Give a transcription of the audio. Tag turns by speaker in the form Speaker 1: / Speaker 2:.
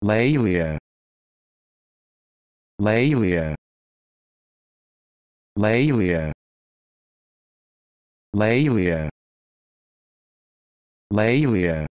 Speaker 1: Lalia Lalia Lalia Lalia Lalia